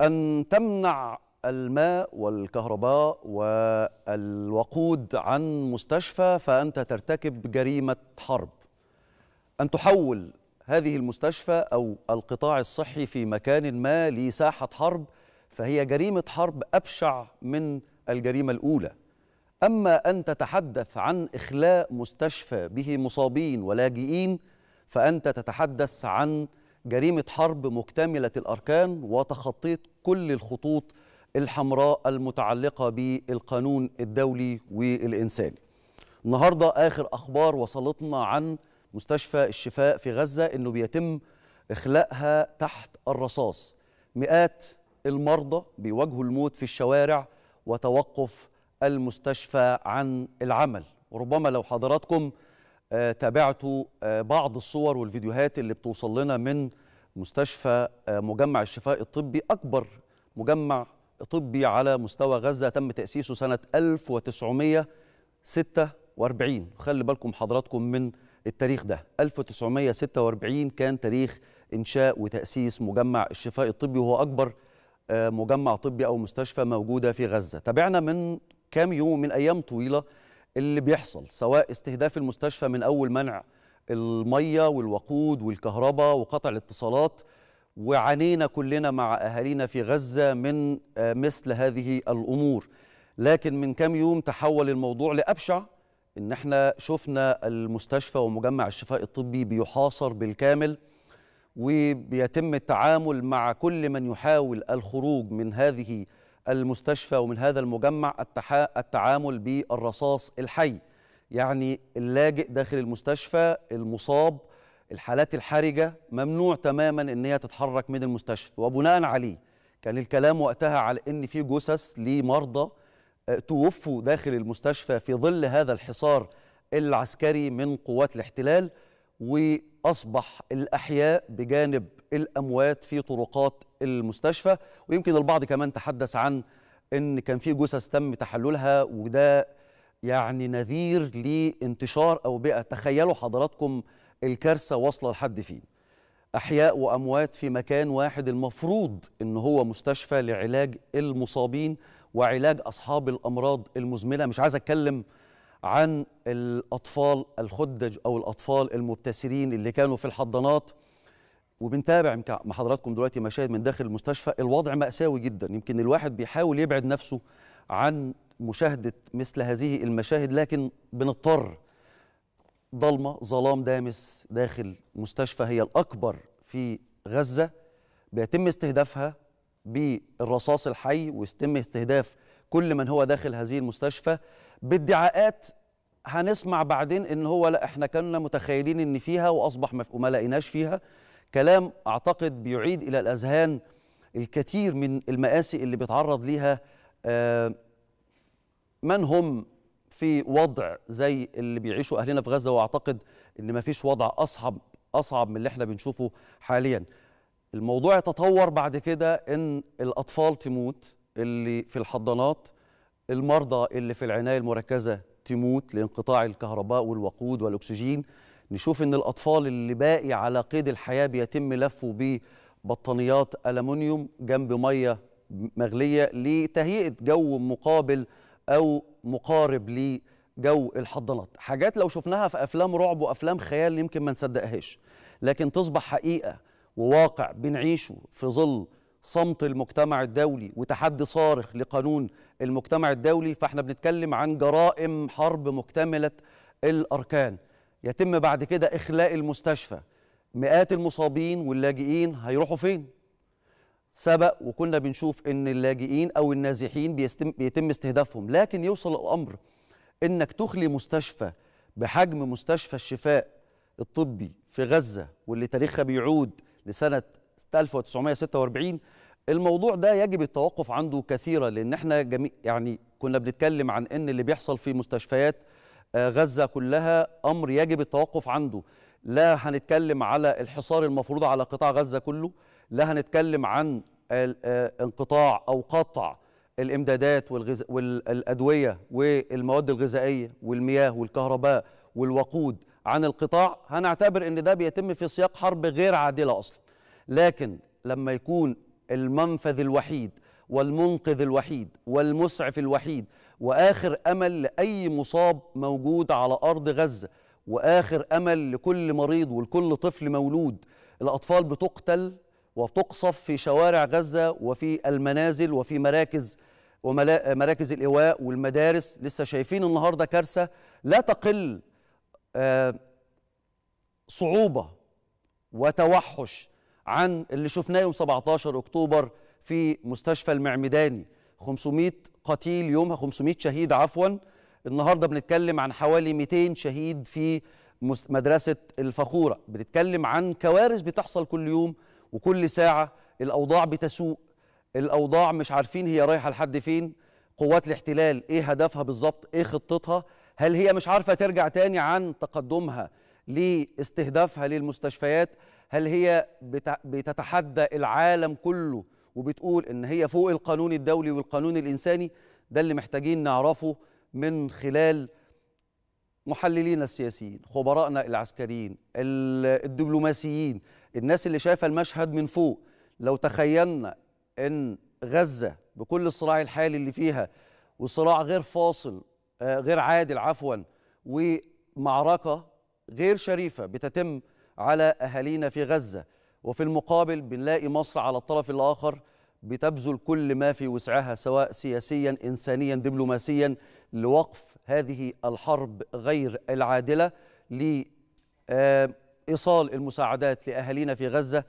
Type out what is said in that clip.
أن تمنع الماء والكهرباء والوقود عن مستشفى فأنت ترتكب جريمة حرب أن تحول هذه المستشفى أو القطاع الصحي في مكان ما لساحة حرب فهي جريمة حرب أبشع من الجريمة الأولى أما أن تتحدث عن إخلاء مستشفى به مصابين ولاجئين فأنت تتحدث عن جريمه حرب مكتمله الاركان وتخطيت كل الخطوط الحمراء المتعلقه بالقانون الدولي والانساني. النهارده اخر اخبار وصلتنا عن مستشفى الشفاء في غزه انه بيتم اخلاءها تحت الرصاص. مئات المرضى بيواجهوا الموت في الشوارع وتوقف المستشفى عن العمل. وربما لو حضراتكم آه، تابعتوا آه، بعض الصور والفيديوهات اللي بتوصل لنا من مستشفى آه، مجمع الشفاء الطبي أكبر مجمع طبي على مستوى غزة تم تأسيسه سنة 1946 خلي بالكم حضراتكم من التاريخ ده 1946 كان تاريخ إنشاء وتأسيس مجمع الشفاء الطبي وهو أكبر مجمع طبي أو مستشفى موجودة في غزة تابعنا من كام يوم من أيام طويلة اللي بيحصل سواء استهداف المستشفى من أول منع المية والوقود والكهرباء وقطع الاتصالات وعانينا كلنا مع أهالينا في غزة من آه، مثل هذه الأمور لكن من كام يوم تحول الموضوع لأبشع إن احنا شفنا المستشفى ومجمع الشفاء الطبي بيحاصر بالكامل وبيتم التعامل مع كل من يحاول الخروج من هذه المستشفى ومن هذا المجمع التعامل بالرصاص الحي يعني اللاجئ داخل المستشفى المصاب الحالات الحرجة ممنوع تماما ان هي تتحرك من المستشفى وبناء عليه كان الكلام وقتها على ان في جثث لمرضى آه، توفوا داخل المستشفى في ظل هذا الحصار العسكري من قوات الاحتلال واصبح الاحياء بجانب الاموات في طرقات المستشفى ويمكن البعض كمان تحدث عن ان كان في جثث تم تحللها وده يعني نذير لانتشار اوبئه تخيلوا حضراتكم الكارثه واصله لحد فين احياء واموات في مكان واحد المفروض ان هو مستشفى لعلاج المصابين وعلاج اصحاب الامراض المزمنه مش عايز اتكلم عن الأطفال الخدج أو الأطفال المبتسرين اللي كانوا في الحضانات وبنتابع مع حضراتكم دلوقتي مشاهد من داخل المستشفى الوضع مأساوي جدا يمكن الواحد بيحاول يبعد نفسه عن مشاهدة مثل هذه المشاهد لكن بنضطر ضلمة ظلام دامس داخل مستشفى هي الأكبر في غزة بيتم استهدافها بالرصاص الحي ويتم استهداف كل من هو داخل هذه المستشفى بادعاءات هنسمع بعدين ان هو لا احنا كنا متخيلين ان فيها واصبح ما لقيناش فيها كلام اعتقد بيعيد الى الاذهان الكثير من المآسي اللي بيتعرض ليها آه، من هم في وضع زي اللي بيعيشوا اهلنا في غزه واعتقد ان ما فيش وضع اصعب اصعب من اللي احنا بنشوفه حاليا الموضوع يتطور بعد كده ان الاطفال تموت اللي في الحضانات المرضى اللي في العناية المركزة تموت لانقطاع الكهرباء والوقود والأكسجين نشوف أن الأطفال اللي باقي على قيد الحياة بيتم لفه ببطانيات ألمونيوم جنب مية مغلية لتهيئة جو مقابل أو مقارب لجو الحضانات حاجات لو شفناها في أفلام رعب وأفلام خيال يمكن ما نصدقهاش لكن تصبح حقيقة وواقع بنعيشه في ظل صمت المجتمع الدولي وتحدي صارخ لقانون المجتمع الدولي فاحنا بنتكلم عن جرائم حرب مكتمله الاركان يتم بعد كده اخلاء المستشفى مئات المصابين واللاجئين هيروحوا فين سبق وكنا بنشوف ان اللاجئين او النازحين بيتم استهدافهم لكن يوصل الامر انك تخلي مستشفى بحجم مستشفى الشفاء الطبي في غزه واللي تاريخها بيعود لسنه 1946 الموضوع ده يجب التوقف عنده كثيرا لان احنا جميع يعني كنا بنتكلم عن ان اللي بيحصل في مستشفيات آه، غزه كلها امر يجب التوقف عنده لا هنتكلم على الحصار المفروض على قطاع غزه كله لا هنتكلم عن آه، انقطاع او قطع الامدادات والادويه والمواد الغذائيه والمياه والكهرباء والوقود عن القطاع هنعتبر ان ده بيتم في سياق حرب غير عادله اصلا لكن لما يكون المنفذ الوحيد والمنقذ الوحيد والمسعف الوحيد واخر امل لاي مصاب موجود على ارض غزه واخر امل لكل مريض ولكل طفل مولود الاطفال بتقتل وبتقصف في شوارع غزه وفي المنازل وفي مراكز ومراكز الايواء والمدارس لسه شايفين النهارده كارثه لا تقل آه، صعوبه وتوحش عن اللي شفناه يوم 17 أكتوبر في مستشفى المعمداني 500 قتيل يومها 500 شهيد عفوا النهارده بنتكلم عن حوالي 200 شهيد في مدرسة الفخورة بنتكلم عن كوارث بتحصل كل يوم وكل ساعة الأوضاع بتسوء الأوضاع مش عارفين هي رايحة لحد فين قوات الاحتلال إيه هدفها بالظبط إيه خطتها هل هي مش عارفة ترجع تاني عن تقدمها لاستهدافها للمستشفيات هل هي بتتحدى العالم كله وبتقول ان هي فوق القانون الدولي والقانون الانساني ده اللي محتاجين نعرفه من خلال محللينا السياسيين خبرائنا العسكريين الدبلوماسيين الناس اللي شايفه المشهد من فوق لو تخيلنا ان غزه بكل الصراع الحالي اللي فيها وصراع غير فاصل آه، غير عادل عفوا ومعركه غير شريفه بتتم على أهالينا في غزة وفي المقابل بنلاقي مصر على الطرف الآخر بتبذل كل ما في وسعها سواء سياسيا إنسانيا دبلوماسيا لوقف هذه الحرب غير العادلة لإيصال المساعدات لأهالينا في غزة